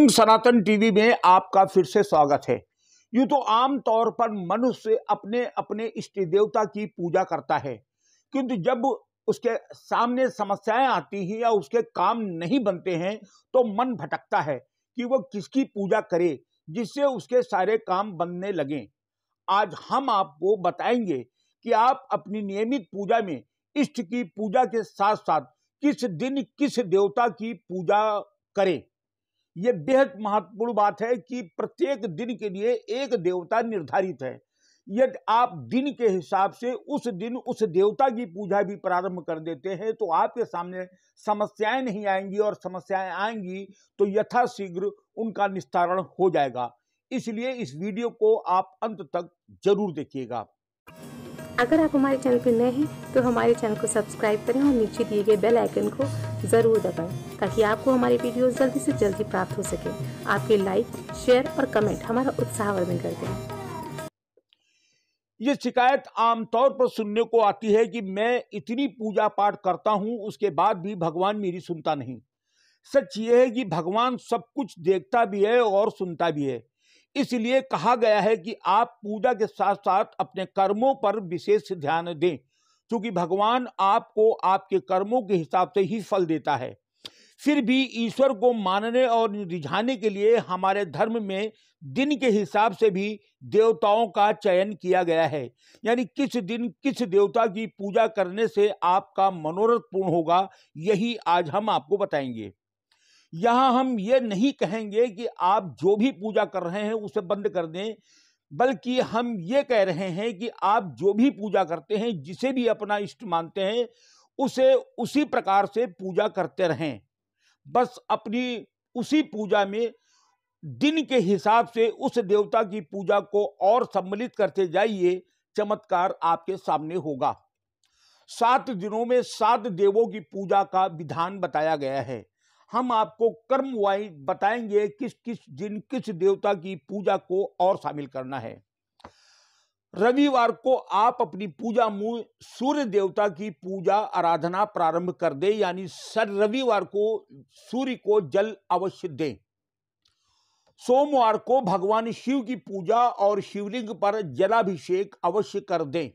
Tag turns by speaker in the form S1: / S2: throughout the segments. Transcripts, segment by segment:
S1: king सनातन TV में आपका फिर से स्वागत है यूं तो आम तौर पर मनुष्य अपने अपने इष्ट देवता की पूजा करता है किंतु जब उसके सामने समस्याएं आती हैं या उसके काम नहीं बनते हैं तो मन भटकता है कि वो किसकी पूजा करे जिससे उसके सारे काम बनने लगे आज हम आपको बताएंगे कि आप अपनी नियमित पूजा में इष्ट की पूजा के साथ साथ किस दिन किस देवता की पूजा करें ये बेहद महत्वपूर्ण बात है कि प्रत्येक दिन के लिए एक देवता निर्धारित है यदि आप दिन के हिसाब से उस दिन उस देवता की पूजा भी प्रारंभ कर देते हैं तो आपके सामने समस्याएं नहीं आएंगी और समस्याएं आएंगी तो यथाशीघ्र उनका निस्तारण हो जाएगा इसलिए इस वीडियो को आप अंत तक जरूर देखिएगा अगर आप हमारे चैनल पर नए हैं तो हमारे चैनल को सब्सक्राइब करें और नीचे दिए गए बेल आइकन को ज़रूर दबाएं ताकि आपको हमारी वीडियो जल्दी से जल्दी प्राप्त हो सके आपके लाइक शेयर और कमेंट हमारा उत्साह वर्धन करते हैं ये शिकायत आमतौर पर सुनने को आती है कि मैं इतनी पूजा पाठ करता हूं उसके बाद भी भगवान मेरी सुनता नहीं सच ये है कि भगवान सब कुछ देखता भी है और सुनता भी है इसलिए कहा गया है कि आप पूजा के साथ साथ अपने कर्मों पर विशेष ध्यान दें क्योंकि भगवान आपको आपके कर्मों के हिसाब से ही फल देता है फिर भी ईश्वर को मानने और रिझाने के लिए हमारे धर्म में दिन के हिसाब से भी देवताओं का चयन किया गया है यानी किस दिन किस देवता की पूजा करने से आपका मनोरथ पूर्ण होगा यही आज हम आपको बताएंगे यहां हम ये नहीं कहेंगे कि आप जो भी पूजा कर रहे हैं उसे बंद कर दें बल्कि हम ये कह रहे हैं कि आप जो भी पूजा करते हैं जिसे भी अपना इष्ट मानते हैं उसे उसी प्रकार से पूजा करते रहें बस अपनी उसी पूजा में दिन के हिसाब से उस देवता की पूजा को और सम्मिलित करते जाइए चमत्कार आपके सामने होगा सात दिनों में सात देवों की पूजा का विधान बताया गया है हम आपको कर्म वाई बताएंगे किस किस जिन किस देवता की पूजा को और शामिल करना है रविवार को आप अपनी पूजा मूल सूर्य देवता की पूजा आराधना प्रारंभ कर दे यानी सर रविवार को सूर्य को जल अवश्य दें सोमवार को भगवान शिव की पूजा और शिवलिंग पर जलाभिषेक अवश्य कर दें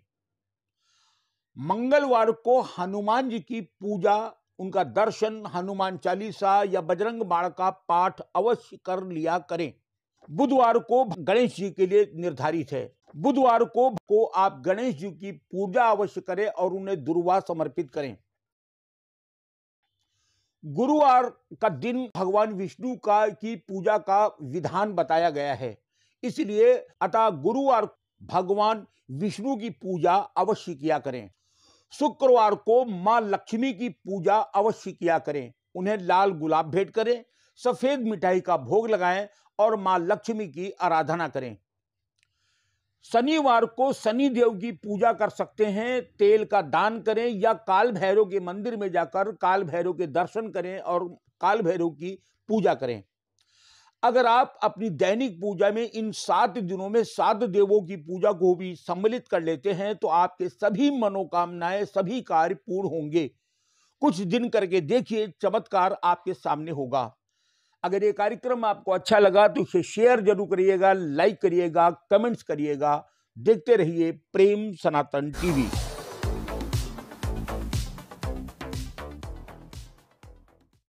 S1: मंगलवार को हनुमान जी की पूजा उनका दर्शन हनुमान चालीसा या बजरंग बाण का पाठ अवश्य कर लिया करें बुधवार को गणेश जी के लिए निर्धारित है बुधवार को को आप गणेश जी की पूजा अवश्य करें और उन्हें दुर्वा समर्पित करें गुरुवार का दिन भगवान विष्णु का की पूजा का विधान बताया गया है इसलिए अतः गुरुवार भगवान विष्णु की पूजा अवश्य किया करें शुक्रवार को मां लक्ष्मी की पूजा अवश्य किया करें उन्हें लाल गुलाब भेंट करें सफेद मिठाई का भोग लगाएं और मां लक्ष्मी की आराधना करें शनिवार को शनि देव की पूजा कर सकते हैं तेल का दान करें या काल भैरव के मंदिर में जाकर काल भैरव के दर्शन करें और काल भैरव की पूजा करें अगर आप अपनी दैनिक पूजा में इन सात दिनों में सात देवों की पूजा को भी सम्मिलित कर लेते हैं तो आपके सभी मनोकामनाएं सभी कार्य पूर्ण होंगे कुछ दिन करके देखिए चमत्कार आपके सामने होगा अगर ये कार्यक्रम आपको अच्छा लगा तो इसे शेयर जरूर करिएगा लाइक करिएगा कमेंट्स करिएगा देखते रहिए प्रेम सनातन टीवी